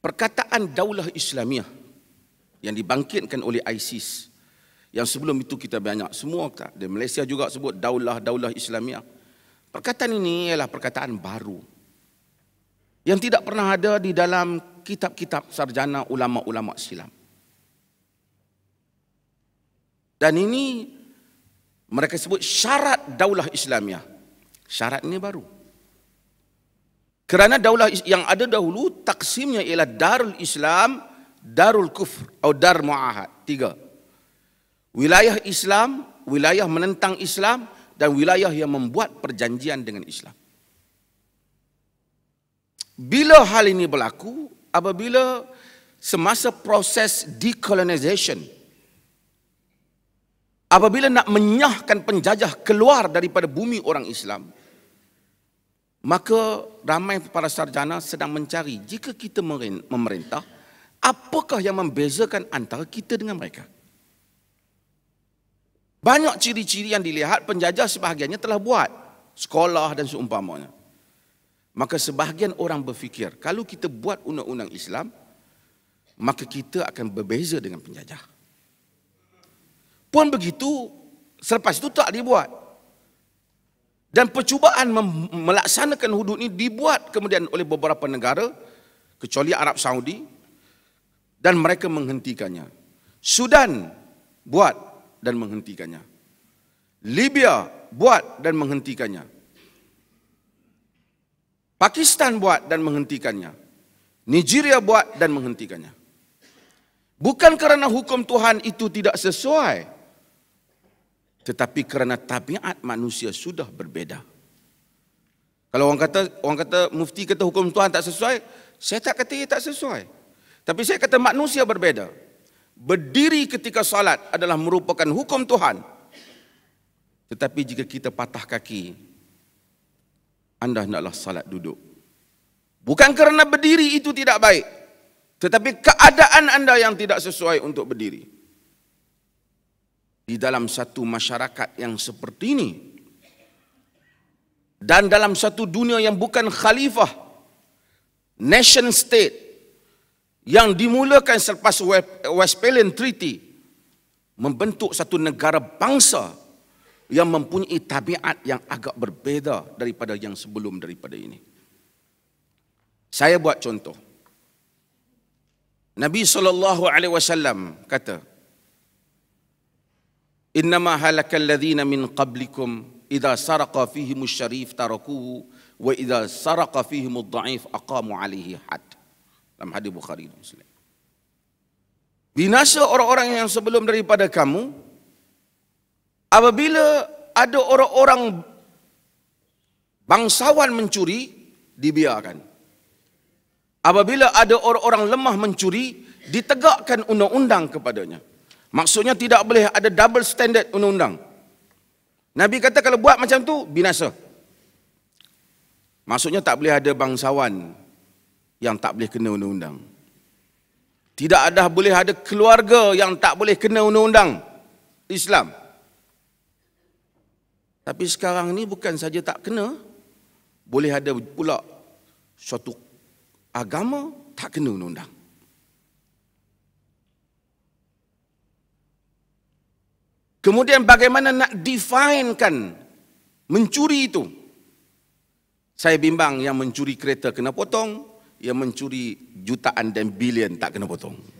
perkataan daulah Islamiah yang dibangkitkan oleh ISIS yang sebelum itu kita banyak semua di Malaysia juga sebut daulah daulah Islamiah perkataan ini ialah perkataan baru yang tidak pernah ada di dalam kitab-kitab sarjana ulama-ulama silam dan ini mereka sebut syarat daulah Islamiah syarat ini baru kerana daulah yang ada dahulu taksimnya ialah Darul Islam, Darul Kufur atau Dar Mu'ahad. Tiga. Wilayah Islam, wilayah menentang Islam dan wilayah yang membuat perjanjian dengan Islam. Bila hal ini berlaku, apabila semasa proses decolonization, apabila nak menyahkan penjajah keluar daripada bumi orang Islam, Maka ramai para sarjana sedang mencari jika kita memerintah, apakah yang membezakan antara kita dengan mereka? Banyak ciri-ciri yang dilihat penjajah sebahagiannya telah buat. Sekolah dan seumpamanya. Maka sebahagian orang berfikir, kalau kita buat undang-undang Islam, maka kita akan berbeza dengan penjajah. Pun begitu, selepas itu tak dibuat. Dan percubaan melaksanakan hudud ini dibuat kemudian oleh beberapa negara kecuali Arab Saudi dan mereka menghentikannya. Sudan buat dan menghentikannya. Libya buat dan menghentikannya. Pakistan buat dan menghentikannya. Nigeria buat dan menghentikannya. Bukan kerana hukum Tuhan itu tidak sesuai tetapi kerana tabiat manusia sudah berbeza. Kalau orang kata orang kata mufti kata hukum Tuhan tak sesuai, saya tak kata ia tak sesuai. Tapi saya kata manusia berbeza. Berdiri ketika salat adalah merupakan hukum Tuhan. Tetapi jika kita patah kaki, anda hendaklah salat duduk. Bukan kerana berdiri itu tidak baik, tetapi keadaan anda yang tidak sesuai untuk berdiri di dalam satu masyarakat yang seperti ini dan dalam satu dunia yang bukan khalifah nation state yang dimulakan selepas Westphalian Treaty membentuk satu negara bangsa yang mempunyai tabiat yang agak berbeza daripada yang sebelum daripada ini. Saya buat contoh. Nabi sallallahu alaihi wasallam kata, innama halakal ladzina min qablikum idza saraqa fihim asy-syarif tarakuhu wa idza saraqa fihim adh aqamu 'alaihi had dalam hadis bukhari muslim binasa orang-orang yang sebelum daripada kamu apabila ada orang-orang bangsawan mencuri dibiarkan apabila ada orang-orang lemah mencuri ditegakkan undang-undang kepadanya Maksudnya tidak boleh ada double standard undang-undang. Nabi kata kalau buat macam tu binasa. Maksudnya tak boleh ada bangsawan yang tak boleh kena undang-undang. Tidak ada boleh ada keluarga yang tak boleh kena undang-undang Islam. Tapi sekarang ni bukan saja tak kena, boleh ada pula suatu agama tak kena undang-undang. Kemudian bagaimana nak definekan mencuri itu? Saya bimbang yang mencuri kereta kena potong, yang mencuri jutaan dan bilion tak kena potong.